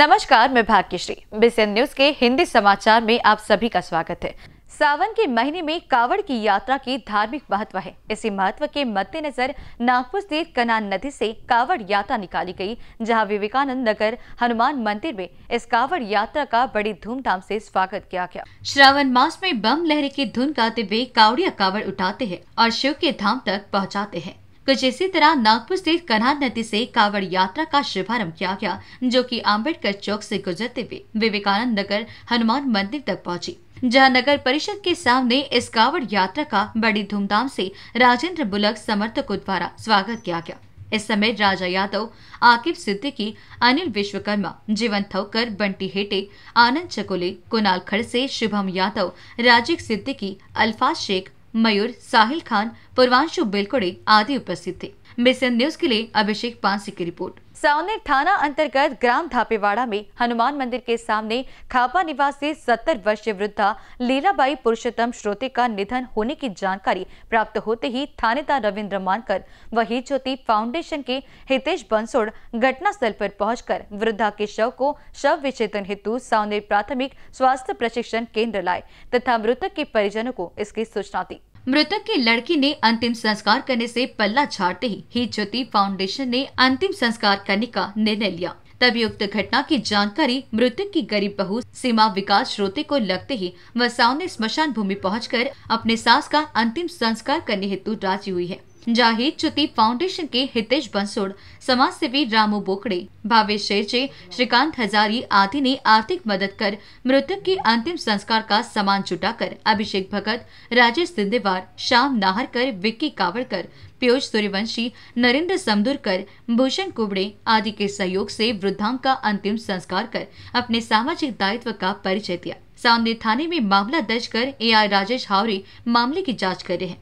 नमस्कार मैं Bhagyashree BCN news के हिंदी समाचार में आप सभी का स्वागत है सावन के महीने में कावड़ की यात्रा की धार्मिक महत्व है इसी महत्व के मद्देनजर नागपुर स्थित कनान नदी से कावड़ यात्रा निकाली गई जहां विवेकानंद नगर हनुमान मंदिर में इस कावड़ यात्रा का बड़ी धूमधाम से स्वागत किया गया श्रावण मास में बम लहरे की धुन गाते हुए कावड़िया कावड़ उठाते हैं और शिव के धाम तक पहुँचाते हैं कुछ तो इसी तरह नागपुर स्थित कन्हा नदी से कांवड़ यात्रा का शुभारंभ किया गया जो कि आम्बेडकर चौक से गुजरते हुए विवेकानंद नगर हनुमान मंदिर तक पहुंची जहां नगर परिषद के सामने इस कावड़ यात्रा का बड़ी धूमधाम से राजेंद्र बुलक समर्थकों द्वारा स्वागत किया गया इस समय राजा यादव आकिब सिद्दीकी अनिल विश्वकर्मा जीवन थौकर बंटी हेटे आनंद चकोले कुणाल खड़से शुभम यादव राजीव सिद्दीकी अल्फाज शेख मयूर साहिल खान पूर्वांशु बेलकोड़े आदि उपस्थित थे मिशन न्यूज के लिए अभिषेक पांसी की रिपोर्ट सावनेर थाना अंतर्गत ग्राम धापेवाड़ा में हनुमान मंदिर के सामने खापा निवासी 70 वर्षीय वृद्धा लीलाबाई पुरुषोत्तम श्रोते का निधन होने की जानकारी प्राप्त होते ही थानेदार रविंद्र मानकर व ही ज्योति फाउंडेशन के हितेश बंसोड़ घटनास्थल पर पहुंचकर वृद्धा के शव को शव विचेतन हेतु सावनेर प्राथमिक स्वास्थ्य प्रशिक्षण केंद्र लाए तथा मृतक के परिजनों को इसकी सूचना दी मृतक की लड़की ने अंतिम संस्कार करने से पल्ला झाड़ते ही ही ज्योति फाउंडेशन ने अंतिम संस्कार करने का निर्णय लिया तभी उक्त घटना की जानकारी मृतक की गरीब बहू सीमा विकास श्रोते को लगते ही वह सावने स्मशान भूमि पहुंचकर अपने सास का अंतिम संस्कार करने हेतु राजी हुई है जाहिर च्युती फाउंडेशन के हितेश बंसोड़ समाज सेवी रामू बोकड़े भावेश शेरचे श्रीकांत हजारी आदि ने आर्थिक मदद कर मृतक के अंतिम संस्कार का सामान जुटाकर अभिषेक भगत राजेश सिंदेवार श्याम नाहरकर विक्की कावड़कर पीयूष सूर्यवंशी नरेंद्र समदुरकर भूषण कुबड़े आदि के सहयोग से वृद्धांग का अंतिम संस्कार कर अपने सामाजिक दायित्व का परिचय दिया सामने थाने में मामला दर्ज कर ए आर राजेश हावरी मामले की जांच कर रहे हैं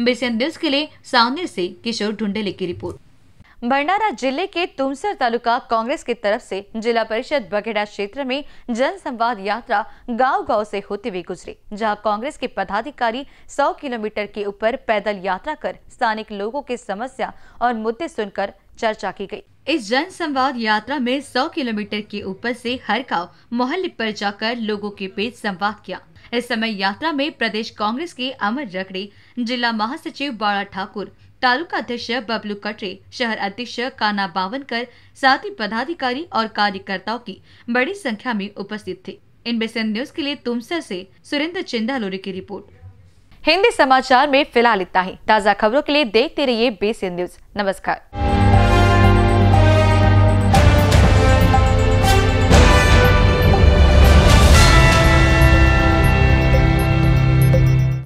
बेसन न्यूज के लिए सावने से किशोर ढूंढेले की रिपोर्ट भंडारा जिले के तुमसर तालुका कांग्रेस की तरफ से जिला परिषद बगेड़ा क्षेत्र में जन संवाद यात्रा गांव गांव से होते हुए गुजरी जहां कांग्रेस के पदाधिकारी 100 किलोमीटर के ऊपर पैदल यात्रा कर स्थानिक लोगों के समस्या और मुद्दे सुनकर चर्चा की गई इस जन संवाद यात्रा में 100 किलोमीटर के ऊपर से हर गांव मोहल्ले पर जाकर लोगों के बीच संवाद किया इस समय यात्रा में प्रदेश कांग्रेस के अमर रखड़े जिला महासचिव बाड़ा ठाकुर तालुका अध्यक्ष बबलू कटरे शहर अध्यक्ष काना बावनकर साथ ही पदाधिकारी और कार्यकर्ताओं की बड़ी संख्या में उपस्थित थे इन से न्यूज के लिए तुमसर से सुरेंद्र चिंदालोरी की रिपोर्ट हिंदी समाचार में फिलहाल इतना ही ताज़ा खबरों के लिए देखते रहिए बेसिन न्यूज नमस्कार